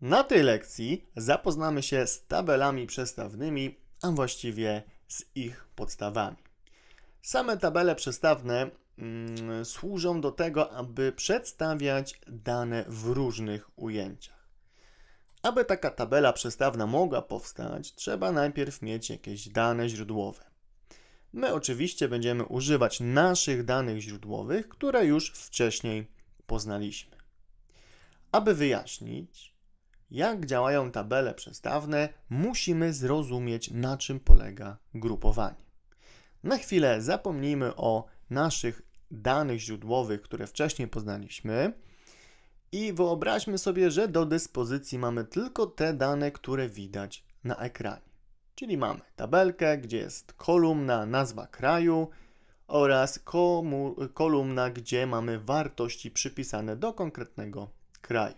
Na tej lekcji zapoznamy się z tabelami przestawnymi, a właściwie z ich podstawami. Same tabele przestawne mm, służą do tego, aby przedstawiać dane w różnych ujęciach. Aby taka tabela przestawna mogła powstać, trzeba najpierw mieć jakieś dane źródłowe. My oczywiście będziemy używać naszych danych źródłowych, które już wcześniej poznaliśmy. Aby wyjaśnić, jak działają tabele przestawne, musimy zrozumieć, na czym polega grupowanie. Na chwilę zapomnijmy o naszych danych źródłowych, które wcześniej poznaliśmy, i wyobraźmy sobie, że do dyspozycji mamy tylko te dane, które widać na ekranie. Czyli mamy tabelkę, gdzie jest kolumna nazwa kraju oraz komu, kolumna, gdzie mamy wartości przypisane do konkretnego kraju.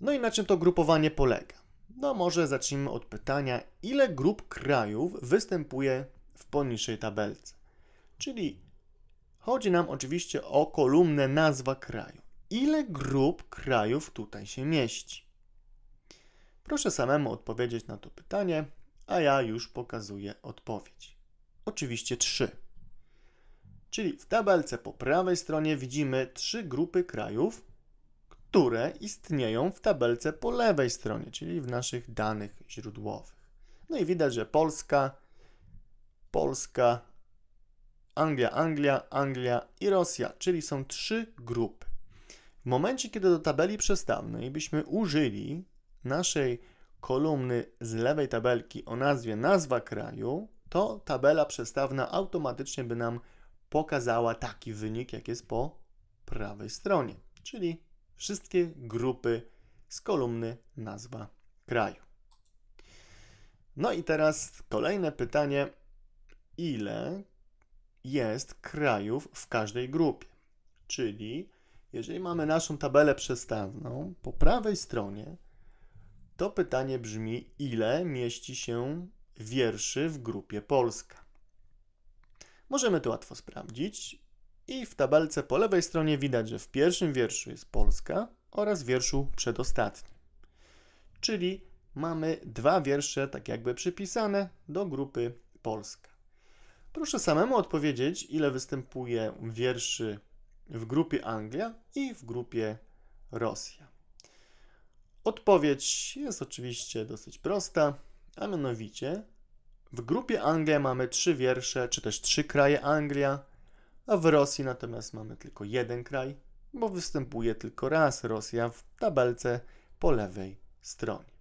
No i na czym to grupowanie polega? No może zacznijmy od pytania, ile grup krajów występuje w poniższej tabelce? Czyli chodzi nam oczywiście o kolumnę nazwa kraju. Ile grup krajów tutaj się mieści? Proszę samemu odpowiedzieć na to pytanie, a ja już pokazuję odpowiedź. Oczywiście trzy. Czyli w tabelce po prawej stronie widzimy trzy grupy krajów, które istnieją w tabelce po lewej stronie, czyli w naszych danych źródłowych. No i widać, że Polska, Polska, Anglia, Anglia, Anglia i Rosja, czyli są trzy grupy. W momencie, kiedy do tabeli przestawnej byśmy użyli naszej kolumny z lewej tabelki o nazwie nazwa kraju, to tabela przestawna automatycznie by nam pokazała taki wynik, jak jest po prawej stronie, czyli wszystkie grupy z kolumny nazwa kraju. No i teraz kolejne pytanie: ile jest krajów w każdej grupie? Czyli jeżeli mamy naszą tabelę przestawną po prawej stronie, to pytanie brzmi: ile mieści się wierszy w grupie Polska? Możemy to łatwo sprawdzić. I w tabelce po lewej stronie widać, że w pierwszym wierszu jest Polska oraz wierszu przedostatnim. Czyli mamy dwa wiersze tak jakby przypisane do grupy Polska. Proszę samemu odpowiedzieć, ile występuje wierszy w grupie Anglia i w grupie Rosja. Odpowiedź jest oczywiście dosyć prosta, a mianowicie w grupie Anglia mamy trzy wiersze, czy też trzy kraje Anglia – a w Rosji natomiast mamy tylko jeden kraj, bo występuje tylko raz Rosja w tabelce po lewej stronie.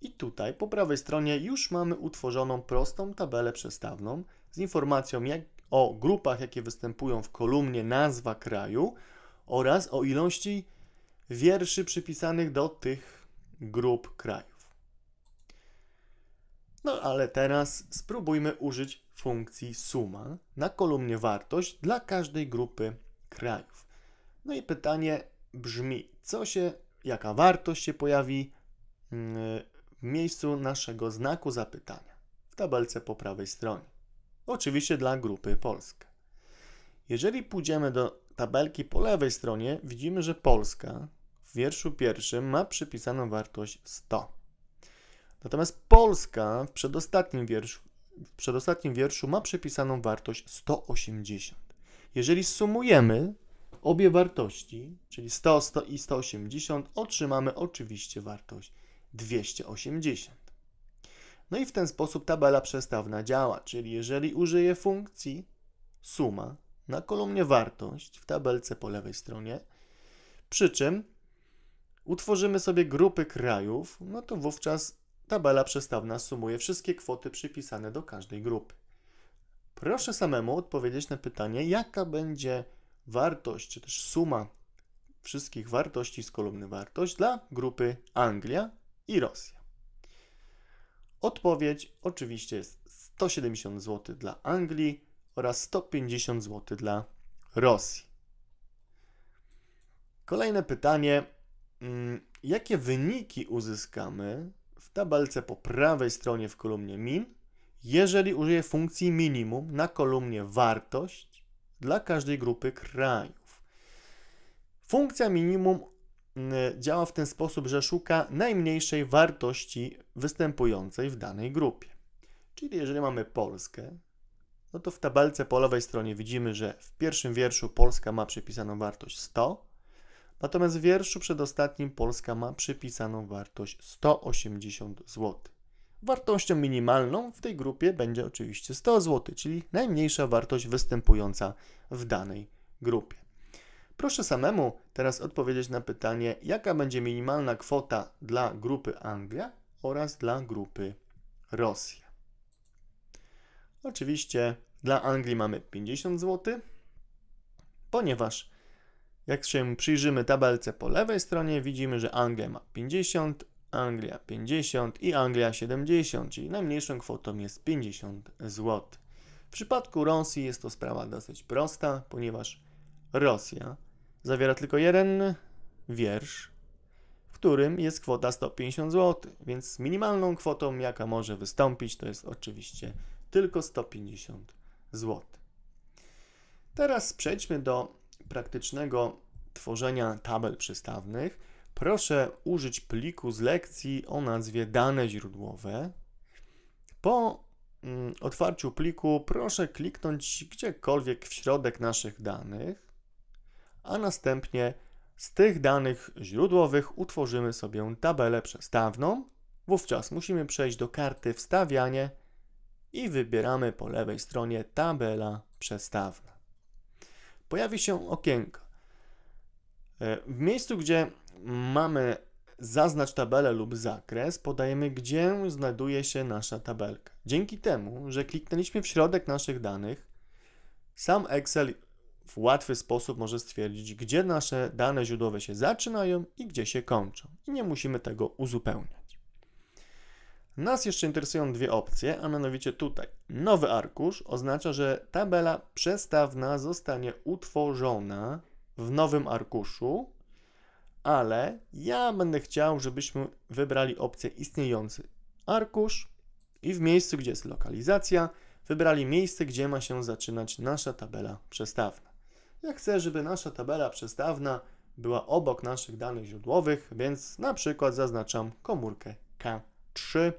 I tutaj po prawej stronie już mamy utworzoną prostą tabelę przestawną z informacją jak, o grupach, jakie występują w kolumnie nazwa kraju oraz o ilości wierszy przypisanych do tych grup kraju. No ale teraz spróbujmy użyć funkcji suma na kolumnie wartość dla każdej grupy krajów. No i pytanie brzmi, co się, jaka wartość się pojawi mm, w miejscu naszego znaku zapytania w tabelce po prawej stronie. Oczywiście dla grupy Polska. Jeżeli pójdziemy do tabelki po lewej stronie, widzimy, że Polska w wierszu pierwszym ma przypisaną wartość 100. Natomiast Polska w przedostatnim wierszu, w przedostatnim wierszu ma przypisaną wartość 180. Jeżeli sumujemy obie wartości, czyli 100, 100 i 180, otrzymamy oczywiście wartość 280. No i w ten sposób tabela przestawna działa, czyli jeżeli użyję funkcji suma na kolumnie wartość w tabelce po lewej stronie, przy czym utworzymy sobie grupy krajów, no to wówczas Tabela przestawna sumuje wszystkie kwoty przypisane do każdej grupy. Proszę samemu odpowiedzieć na pytanie, jaka będzie wartość, czy też suma wszystkich wartości z kolumny wartość dla grupy Anglia i Rosja. Odpowiedź oczywiście jest 170 zł dla Anglii oraz 150 zł dla Rosji. Kolejne pytanie. Mm, jakie wyniki uzyskamy tabelce po prawej stronie w kolumnie min, jeżeli użyję funkcji minimum na kolumnie wartość dla każdej grupy krajów. Funkcja minimum y, działa w ten sposób, że szuka najmniejszej wartości występującej w danej grupie. Czyli jeżeli mamy Polskę, no to w tabelce po lewej stronie widzimy, że w pierwszym wierszu Polska ma przypisaną wartość 100, Natomiast w wierszu przedostatnim Polska ma przypisaną wartość 180 zł. Wartością minimalną w tej grupie będzie oczywiście 100 zł, czyli najmniejsza wartość występująca w danej grupie. Proszę samemu teraz odpowiedzieć na pytanie, jaka będzie minimalna kwota dla grupy Anglia oraz dla grupy Rosja. Oczywiście dla Anglii mamy 50 zł, ponieważ jak się przyjrzymy tabelce po lewej stronie, widzimy, że Anglia ma 50, Anglia 50 i Anglia 70, czyli najmniejszą kwotą jest 50 zł. W przypadku Rosji jest to sprawa dosyć prosta, ponieważ Rosja zawiera tylko jeden wiersz, w którym jest kwota 150 zł, więc minimalną kwotą, jaka może wystąpić, to jest oczywiście tylko 150 zł. Teraz przejdźmy do praktycznego tworzenia tabel przystawnych, proszę użyć pliku z lekcji o nazwie dane źródłowe. Po mm, otwarciu pliku proszę kliknąć gdziekolwiek w środek naszych danych, a następnie z tych danych źródłowych utworzymy sobie tabelę przestawną. Wówczas musimy przejść do karty wstawianie i wybieramy po lewej stronie tabela przestawna pojawi się okienko. E, w miejscu, gdzie mamy zaznacz tabelę lub zakres, podajemy, gdzie znajduje się nasza tabelka. Dzięki temu, że kliknęliśmy w środek naszych danych, sam Excel w łatwy sposób może stwierdzić, gdzie nasze dane źródłowe się zaczynają i gdzie się kończą. I nie musimy tego uzupełniać. Nas jeszcze interesują dwie opcje, a mianowicie tutaj nowy arkusz oznacza, że tabela przestawna zostanie utworzona w nowym arkuszu, ale ja będę chciał, żebyśmy wybrali opcję istniejący arkusz i w miejscu, gdzie jest lokalizacja, wybrali miejsce, gdzie ma się zaczynać nasza tabela przestawna. Ja chcę, żeby nasza tabela przestawna była obok naszych danych źródłowych, więc na przykład zaznaczam komórkę K. 3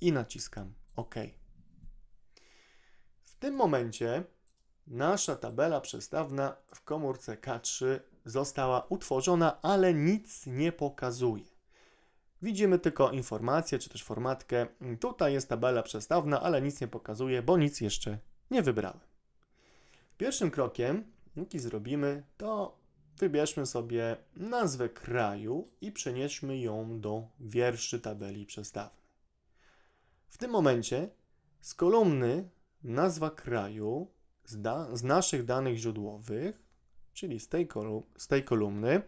i naciskam OK. W tym momencie nasza tabela przestawna w komórce K3 została utworzona, ale nic nie pokazuje. Widzimy tylko informację czy też formatkę. Tutaj jest tabela przestawna, ale nic nie pokazuje, bo nic jeszcze nie wybrałem. Pierwszym krokiem, jaki zrobimy, to Wybierzmy sobie nazwę kraju i przenieśmy ją do wierszy tabeli przestawnej. W tym momencie z kolumny nazwa kraju z, da, z naszych danych źródłowych, czyli z tej, kolum z tej kolumny,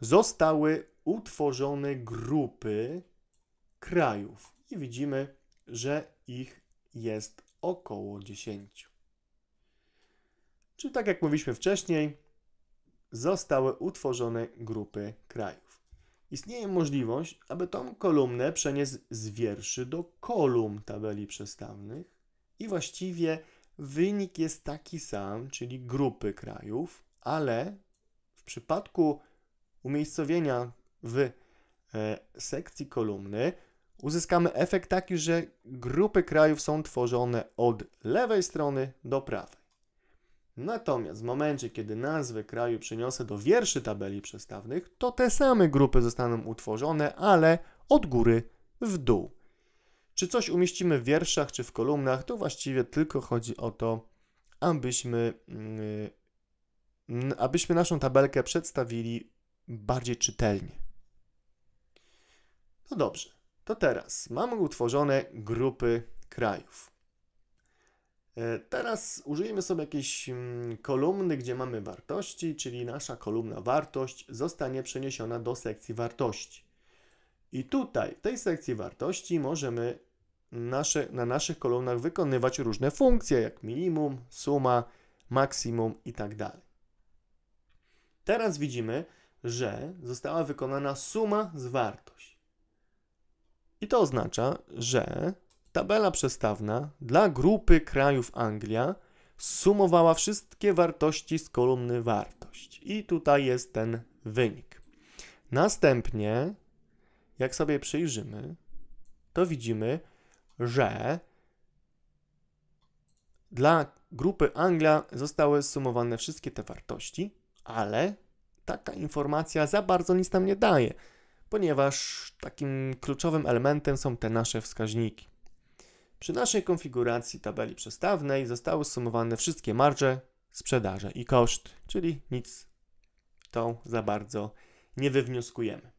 zostały utworzone grupy krajów. I widzimy, że ich jest około 10. Czyli tak jak mówiliśmy wcześniej, zostały utworzone grupy krajów. Istnieje możliwość, aby tą kolumnę przenieść z wierszy do kolumn tabeli przestawnych i właściwie wynik jest taki sam, czyli grupy krajów, ale w przypadku umiejscowienia w e, sekcji kolumny uzyskamy efekt taki, że grupy krajów są tworzone od lewej strony do prawej. Natomiast w momencie, kiedy nazwy kraju przeniosę do wierszy tabeli przestawnych, to te same grupy zostaną utworzone, ale od góry w dół. Czy coś umieścimy w wierszach czy w kolumnach, to właściwie tylko chodzi o to, abyśmy, mm, abyśmy naszą tabelkę przedstawili bardziej czytelnie. No dobrze, to teraz mamy utworzone grupy krajów. E, teraz użyjemy sobie jakiejś mm, kolumny, gdzie mamy wartości, czyli nasza kolumna wartość zostanie przeniesiona do sekcji wartości. I tutaj, w tej sekcji wartości możemy nasze, na naszych kolumnach wykonywać różne funkcje, jak minimum, suma, maksimum itd. Tak teraz widzimy, że została wykonana suma z wartość. I to oznacza, że tabela przestawna dla grupy krajów Anglia sumowała wszystkie wartości z kolumny wartość. I tutaj jest ten wynik. Następnie, jak sobie przyjrzymy, to widzimy, że dla grupy Anglia zostały sumowane wszystkie te wartości, ale taka informacja za bardzo nic nam nie daje, ponieważ takim kluczowym elementem są te nasze wskaźniki. Przy naszej konfiguracji tabeli przestawnej zostały sumowane wszystkie marże, sprzedaże i koszt, czyli nic tą za bardzo nie wywnioskujemy.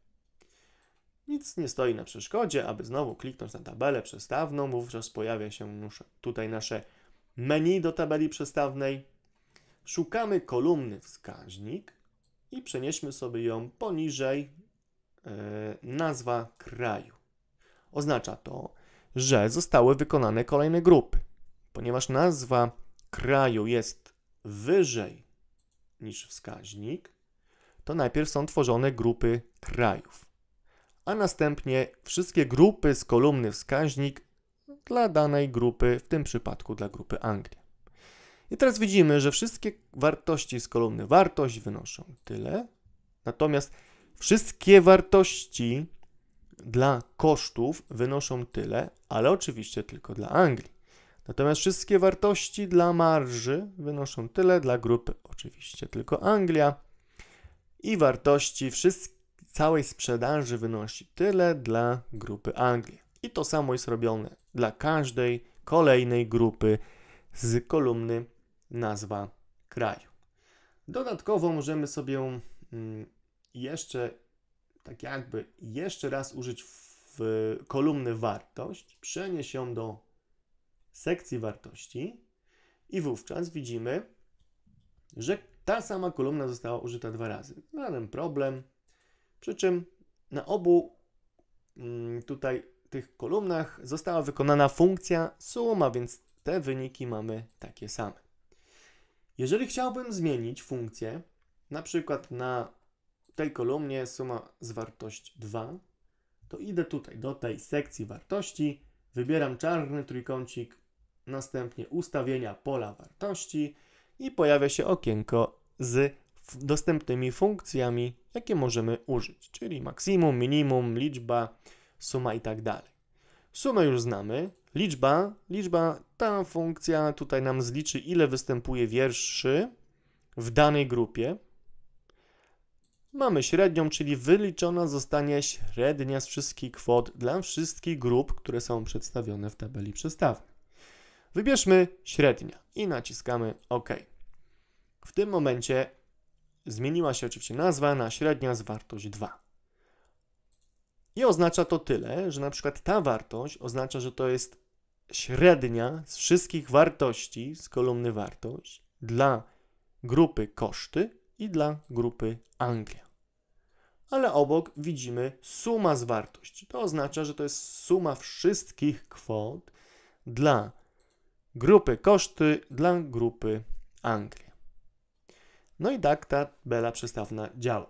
Nic nie stoi na przeszkodzie, aby znowu kliknąć na tabelę przestawną. Wówczas pojawia się tutaj nasze menu do tabeli przestawnej. Szukamy kolumny wskaźnik i przenieśmy sobie ją poniżej yy, nazwa kraju. Oznacza to, że zostały wykonane kolejne grupy. Ponieważ nazwa kraju jest wyżej niż wskaźnik, to najpierw są tworzone grupy krajów, a następnie wszystkie grupy z kolumny wskaźnik dla danej grupy, w tym przypadku dla grupy Anglia. I teraz widzimy, że wszystkie wartości z kolumny wartość wynoszą tyle, natomiast wszystkie wartości dla kosztów wynoszą tyle, ale oczywiście tylko dla Anglii. Natomiast wszystkie wartości dla marży wynoszą tyle, dla grupy oczywiście tylko Anglia. I wartości całej sprzedaży wynosi tyle dla grupy Anglia. I to samo jest robione dla każdej kolejnej grupy z kolumny nazwa kraju. Dodatkowo możemy sobie mm, jeszcze tak jakby jeszcze raz użyć w kolumny wartość, przenieść ją do sekcji wartości i wówczas widzimy, że ta sama kolumna została użyta dwa razy. Żaden problem. Przy czym na obu mm, tutaj tych kolumnach została wykonana funkcja suma, więc te wyniki mamy takie same. Jeżeli chciałbym zmienić funkcję, na przykład na tej kolumnie suma z wartość 2, to idę tutaj do tej sekcji wartości, wybieram czarny trójkącik, następnie ustawienia pola wartości i pojawia się okienko z dostępnymi funkcjami, jakie możemy użyć, czyli maksimum, minimum, liczba, suma i tak dalej. Sumę już znamy. Liczba, liczba, ta funkcja tutaj nam zliczy, ile występuje wierszy w danej grupie, Mamy średnią, czyli wyliczona zostanie średnia z wszystkich kwot dla wszystkich grup, które są przedstawione w tabeli przestawnej. Wybierzmy średnia i naciskamy OK. W tym momencie zmieniła się oczywiście nazwa na średnia z wartość 2. I oznacza to tyle, że na przykład ta wartość oznacza, że to jest średnia z wszystkich wartości z kolumny wartość dla grupy koszty i dla grupy Anglia. Ale obok widzimy suma zwartości. To oznacza, że to jest suma wszystkich kwot dla grupy koszty, dla grupy Anglia. No i tak ta tabela przestawna działa.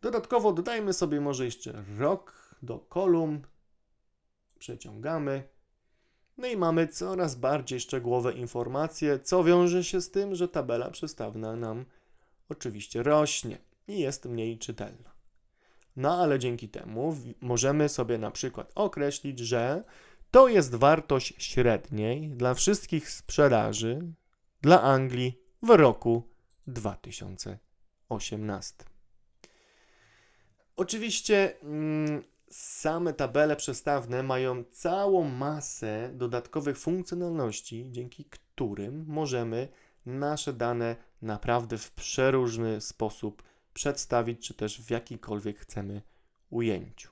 Dodatkowo dodajmy sobie może jeszcze rok do kolumn, przeciągamy. No i mamy coraz bardziej szczegółowe informacje, co wiąże się z tym, że tabela przestawna nam działa oczywiście rośnie i jest mniej czytelna. No ale dzięki temu możemy sobie na przykład określić, że to jest wartość średniej dla wszystkich sprzedaży dla Anglii w roku 2018. Oczywiście mm, same tabele przestawne mają całą masę dodatkowych funkcjonalności, dzięki którym możemy nasze dane naprawdę w przeróżny sposób przedstawić, czy też w jakikolwiek chcemy ujęciu.